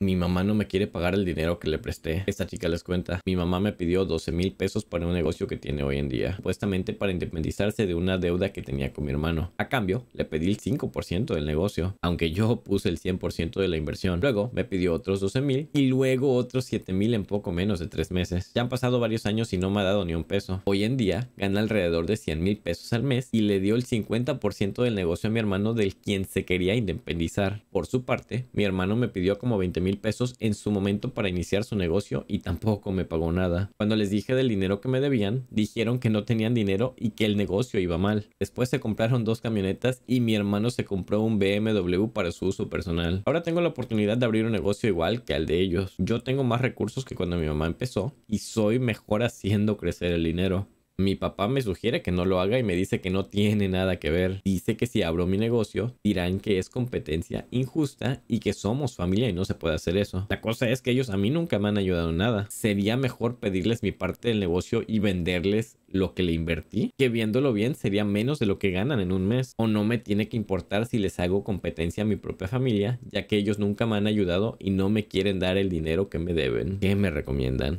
Mi mamá no me quiere pagar el dinero que le presté. Esta chica les cuenta. Mi mamá me pidió 12 mil pesos para un negocio que tiene hoy en día. Supuestamente para independizarse de una deuda que tenía con mi hermano. A cambio, le pedí el 5% del negocio. Aunque yo puse el 100% de la inversión. Luego me pidió otros 12 mil. Y luego otros 7 mil en poco menos de 3 meses. Ya han pasado varios años y no me ha dado ni un peso. Hoy en día gana alrededor de 100 mil pesos al mes. Y le dio el 50% del negocio a mi hermano del quien se quería independizar. Por su parte, mi hermano me pidió como 20 mil pesos en su momento para iniciar su negocio y tampoco me pagó nada. Cuando les dije del dinero que me debían, dijeron que no tenían dinero y que el negocio iba mal. Después se compraron dos camionetas y mi hermano se compró un BMW para su uso personal. Ahora tengo la oportunidad de abrir un negocio igual que el de ellos. Yo tengo más recursos que cuando mi mamá empezó y soy mejor haciendo crecer el dinero. Mi papá me sugiere que no lo haga y me dice que no tiene nada que ver. Dice que si abro mi negocio dirán que es competencia injusta y que somos familia y no se puede hacer eso. La cosa es que ellos a mí nunca me han ayudado en nada. Sería mejor pedirles mi parte del negocio y venderles lo que le invertí, que viéndolo bien sería menos de lo que ganan en un mes. O no me tiene que importar si les hago competencia a mi propia familia, ya que ellos nunca me han ayudado y no me quieren dar el dinero que me deben. ¿Qué me recomiendan?